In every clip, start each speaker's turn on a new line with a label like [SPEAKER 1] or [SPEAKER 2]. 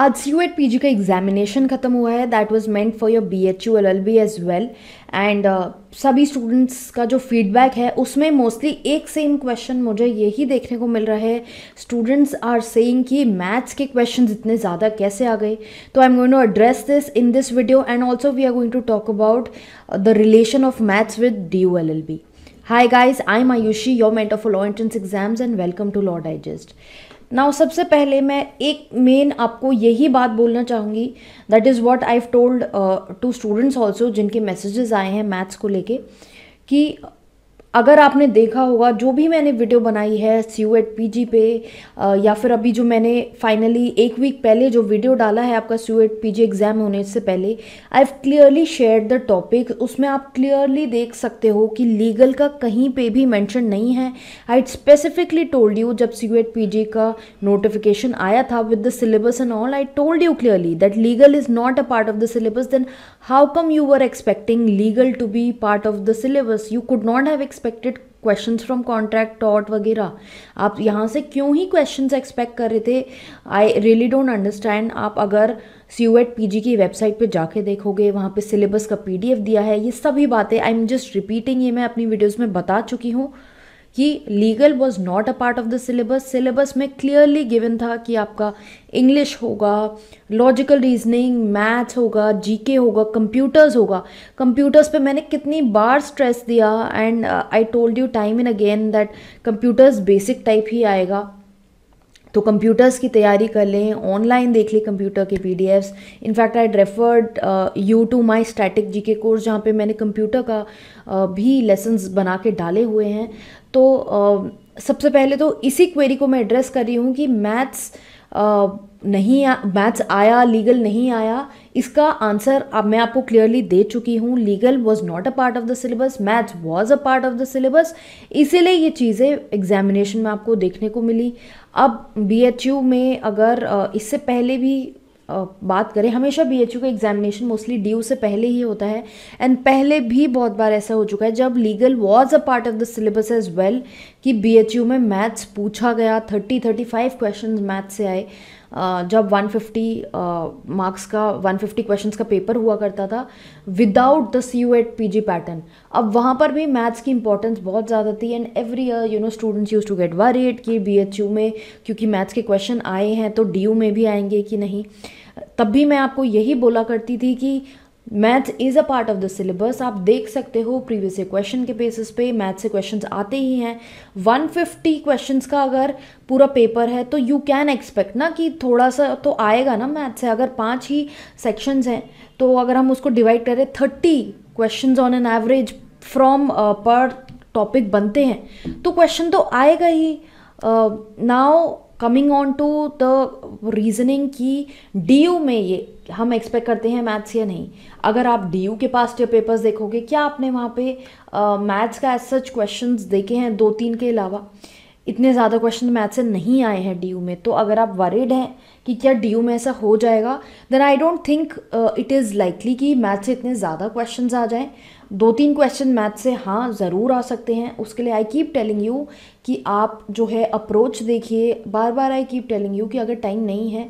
[SPEAKER 1] आज CUET P G का examination ख़त्म हुआ है that was meant for your B H U L L B as well and सभी students का जो फीडबैक है उसमें मोस्टली एक सेम क्वेश्चन मुझे यही देखने को मिल रहा है स्टूडेंट्स आर सेइंग कि मैथ्स के क्वेश्चन इतने ज़्यादा कैसे आ गए तो I am going to address this in this video and also we are going to talk about the relation of maths with D U L L B hi guys I am Ayushi your mentor for law entrance exams and welcome to law digest now सबसे पहले मैं एक main आपको यही बात बोलना चाहूँगी that is what I told to students also जिनके मैसेजेस आए हैं मैथ्स को लेके कि अगर आपने देखा होगा जो भी मैंने वीडियो बनाई है सी यू एट पी पे आ, या फिर अभी जो मैंने फाइनली एक वीक पहले जो वीडियो डाला है आपका CUET P exam होने से पहले I have clearly share the topic उसमें आप क्लियरली देख सकते हो कि लीगल का कहीं पे भी मेंशन नहीं है आई स्पेसिफिकली टोल्ड यू जब सी यू एट पी का नोटिफिकेशन आया था with the syllabus and all I told you clearly that legal is not a part of the syllabus then how come you are expecting legal to be part of the syllabus you could not have expect expected question from contract टॉट वगैरह आप यहाँ से क्यों ही question expect कर रहे थे I really don't understand आप अगर CUET P G की वेबसाइट पर जाके देखोगे वहाँ पे सिलेबस का पी डी एफ दिया है ये सभी बातें आई एम जस्ट रिपीटिंग ये मैं अपनी वीडियोज़ में बता चुकी हूँ कि legal was not a part of the syllabus syllabus में क्लियरली गिवन था कि आपका इंग्लिश होगा लॉजिकल रीजनिंग मैथ्स होगा जीके होगा कंप्यूटर्स होगा कंप्यूटर्स पे मैंने कितनी बार स्ट्रेस दिया and I told you time and again that computers basic type ही आएगा तो कंप्यूटर्स की तैयारी कर लें ऑनलाइन देख लें कंप्यूटर के P D Fs in fact I referred you to my static G K course जहाँ पे मैंने कंप्यूटर का uh, भी लेसन्स बना के डाले हुए हैं तो uh, सबसे पहले तो इसी क्वेरी को मैं एड्रेस कर रही हूँ कि मैथ्स नहीं मैथ्स आया लीगल नहीं आया इसका आंसर अब मैं आपको क्लियरली दे चुकी हूँ legal was not a part of the syllabus maths was a part of the syllabus इसीलिए ये चीज़ें एग्जामिनेशन में आपको देखने को मिली अब बीएचयू में अगर इससे पहले भी बात करें हमेशा बी एच यू का एग्जामिनेशन मोस्टली डी से पहले ही होता है एंड पहले भी बहुत बार ऐसा हो चुका है जब legal was a part of the syllabus as well कि बी एच यू में मैथ्स पूछा गया thirty thirty five question maths से आए जब 150 मार्क्स का 150 क्वेश्चन का पेपर हुआ करता था without the CUET P G pattern अब वहाँ पर भी मैथ्स की इंपॉर्टेंस बहुत ज़्यादा थी and every year you know students use to get rate कि बी एच यू में क्योंकि मैथ्स के क्वेश्चन आए हैं तो डी यू में भी आएंगे कि नहीं तब भी मैं आपको यही बोला करती थी कि math is a part of the syllabus आप देख सकते हो प्रीवियस ईयर क्वेश्चन के बेसिस पे मैथ से क्वेश्चन आते ही हैं 150 क्वेश्चन का अगर पूरा पेपर है तो यू कैन एक्सपेक्ट ना कि थोड़ा सा तो आएगा ना मैथ से अगर पांच ही सेक्शंस हैं तो अगर हम उसको डिवाइड करें thirty question on an average from per topic बनते हैं तो क्वेश्चन तो आएगा ही now coming on to the reasoning की डी में ये हम एक्सपेक्ट करते हैं मैथ्स या नहीं अगर आप डी के पास या पेपर्स देखोगे क्या आपने वहाँ पे मैथ्स का एज सच क्वेश्चन देखे हैं दो तीन के अलावा इतने ज़्यादा क्वेश्चन मैथ्स से नहीं आए हैं डी में तो अगर आप वरिड हैं कि क्या डी में ऐसा हो जाएगा then I don't think it is likely कि मैथ से इतने ज़्यादा क्वेश्चन आ जाएँ दो तीन क्वेश्चन मैथ से हाँ ज़रूर आ सकते हैं उसके लिए आई कीप टेलिंग यू कि आप जो है अप्रोच देखिए बार बार आई कीप टेलिंग यू कि अगर टाइम नहीं है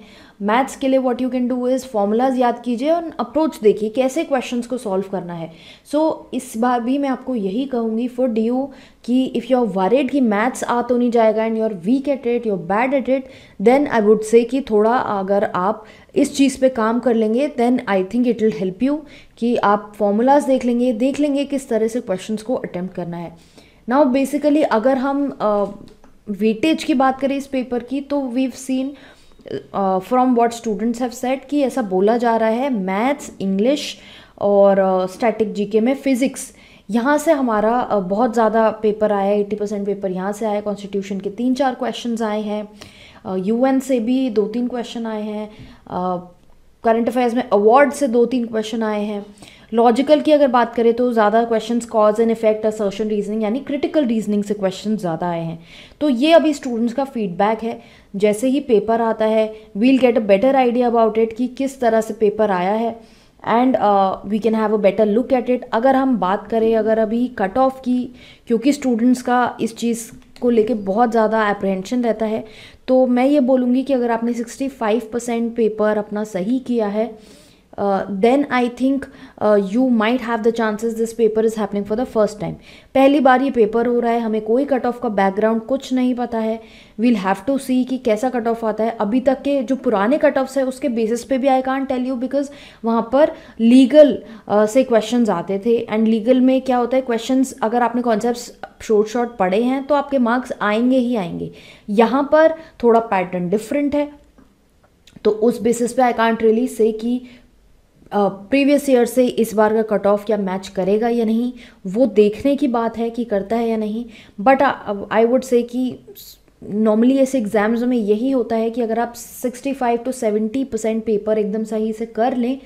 [SPEAKER 1] मैथ्स के लिए what you can do is formulas याद कीजिए और अप्रोच देखिए कैसे क्वेश्चंस को सॉल्व करना है सो so, इस बार भी मैं आपको यही कहूँगी फॉर डी यू कि इफ़ यू आर वारेड कि मैथ्स आ तो नहीं जाएगा and you are weak at it you are bad at it then I would say कि थोड़ा अगर आप इस चीज़ पे काम कर लेंगे then I think it will help you कि आप फॉर्मूलाज देख लेंगे देख लेंगे किस तरह से क्वेश्चन को अटैम्प्ट करना है नाउ बेसिकली अगर हम वेटेज uh, की बात करें इस पेपर की तो we've seen from what students have said कि ऐसा बोला जा रहा है मैथ्स इंग्लिश और स्टैटिक uh, जीके में फिज़िक्स यहाँ से हमारा बहुत ज़्यादा पेपर आया एट्टी परसेंट पेपर यहाँ से आया कॉन्स्टिट्यूशन के तीन चार क्वेश्चन आए हैं यूएन uh, से भी दो तीन क्वेश्चन आए हैं करंट uh, अफेयर्स में अवार्ड से दो तीन क्वेश्चन आए हैं लॉजिकल की अगर बात करें तो ज़्यादा question cause and effect assertion reasoning यानी क्रिटिकल रीजनिंग से क्वेश्चन ज़्यादा आए हैं तो ये अभी स्टूडेंट्स का फीडबैक है जैसे ही पेपर आता है we'll get a better idea about it कि किस तरह से पेपर आया है and we can have a better look at it अगर हम बात करें अगर अभी कट ऑफ की क्योंकि स्टूडेंट्स का इस चीज़ को लेके बहुत ज़्यादा एप्रहेंशन रहता है तो मैं ये बोलूँगी कि अगर आपने 65 परसेंट पेपर अपना सही किया है then I think you might have the chances this paper is happening for the first time पहली बार ये पेपर हो रहा है हमें कोई कट ऑफ का बैकग्राउंड कुछ नहीं पता है वील हैव टू सी कि कैसा कट ऑफ आता है अभी तक के जो पुराने कट ऑफ्स है उसके बेसिस पे भी I can tell you because वहाँ पर लीगल uh, से क्वेश्चन आते थे एंड लीगल में क्या होता है क्वेश्चन अगर आपने कॉन्सेप्ट शॉर्ट शॉर्ट पढ़े हैं तो आपके मार्क्स आएंगे ही आएंगे यहाँ पर थोड़ा पैटर्न डिफरेंट है तो उस बेसिस पे आई कांट रियली से कि प्रीवियस ईयर से इस बार का कट ऑफ क्या मैच करेगा या नहीं वो देखने की बात है कि करता है या नहीं बट आई वुड से कि नॉर्मली ऐसे एग्ज़ाम्स में यही होता है कि अगर आप 65 टू 70 परसेंट पेपर एकदम सही से कर लें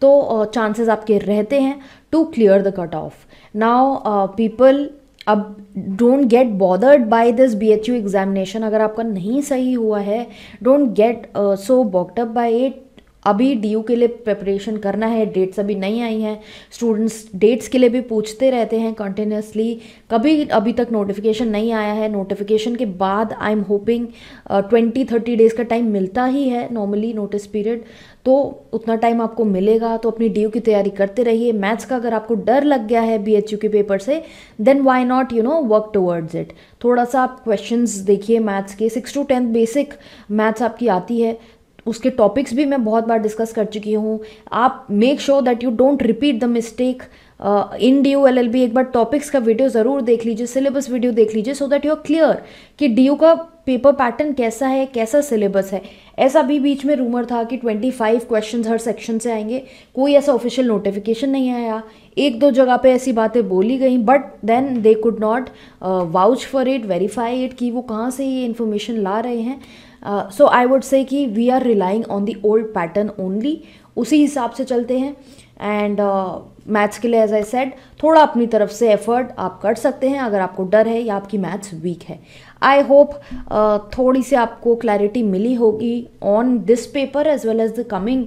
[SPEAKER 1] तो चांसेस uh, आपके रहते हैं to clear the cut off now people अब don't get bothered by this B H U examination अगर आपका नहीं सही हुआ है don't get so bucked up by it अभी डी के लिए प्रिपरेशन करना है डेट्स अभी नहीं आई हैं स्टूडेंट्स डेट्स के लिए भी पूछते रहते हैं कंटिन्यूसली कभी अभी तक नोटिफिकेशन नहीं आया है नोटिफिकेशन के बाद I am hoping twenty thirty days का टाइम मिलता ही है नॉर्मली नोटिस पीरियड तो उतना टाइम आपको मिलेगा तो अपनी डी की तैयारी करते रहिए मैथ्स का अगर आपको डर लग गया है बी के पेपर से then why not you know work towards it थोड़ा सा आप क्वेश्चन देखिए मैथ्स के six to tenth basic maths आपकी आती है उसके टॉपिक्स भी मैं बहुत बार डिस्कस कर चुकी हूँ आप make sure that you don't repeat the mistake in D U L L B एक बार टॉपिक्स का वीडियो ज़रूर देख लीजिए सिलेबस वीडियो देख लीजिए so that you are clear कि डी यू का पेपर पैटर्न कैसा है कैसा सिलेबस है ऐसा भी बीच में रूमर था कि ट्वेंटी फाइव क्वेश्चन हर सेक्शन से आएंगे कोई ऐसा ऑफिशियल नोटिफिकेशन नहीं आया एक दो जगह पे ऐसी बातें बोली गई but then they could not vouch for it verify it कि वो कहाँ से ये इन्फॉर्मेशन ला रहे हैं सो आई वुड से कि we are relying on the old pattern only उसी हिसाब से चलते हैं एंड मैथ्स uh, के लिए एज आई सेड थोड़ा अपनी तरफ से एफर्ट आप कर सकते हैं अगर आपको डर है या आपकी मैथ्स वीक है आई होप uh, थोड़ी सी आपको क्लैरिटी मिली होगी on this paper as well as the coming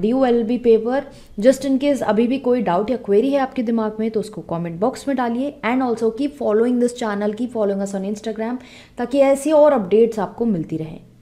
[SPEAKER 1] D U L B paper just in case अभी भी कोई डाउट या क्वेरी है आपके दिमाग में तो उसको कॉमेंट बॉक्स में डालिए and also keep following this channel keep following us on Instagram ताकि ऐसी और अपडेट्स आपको मिलती रहें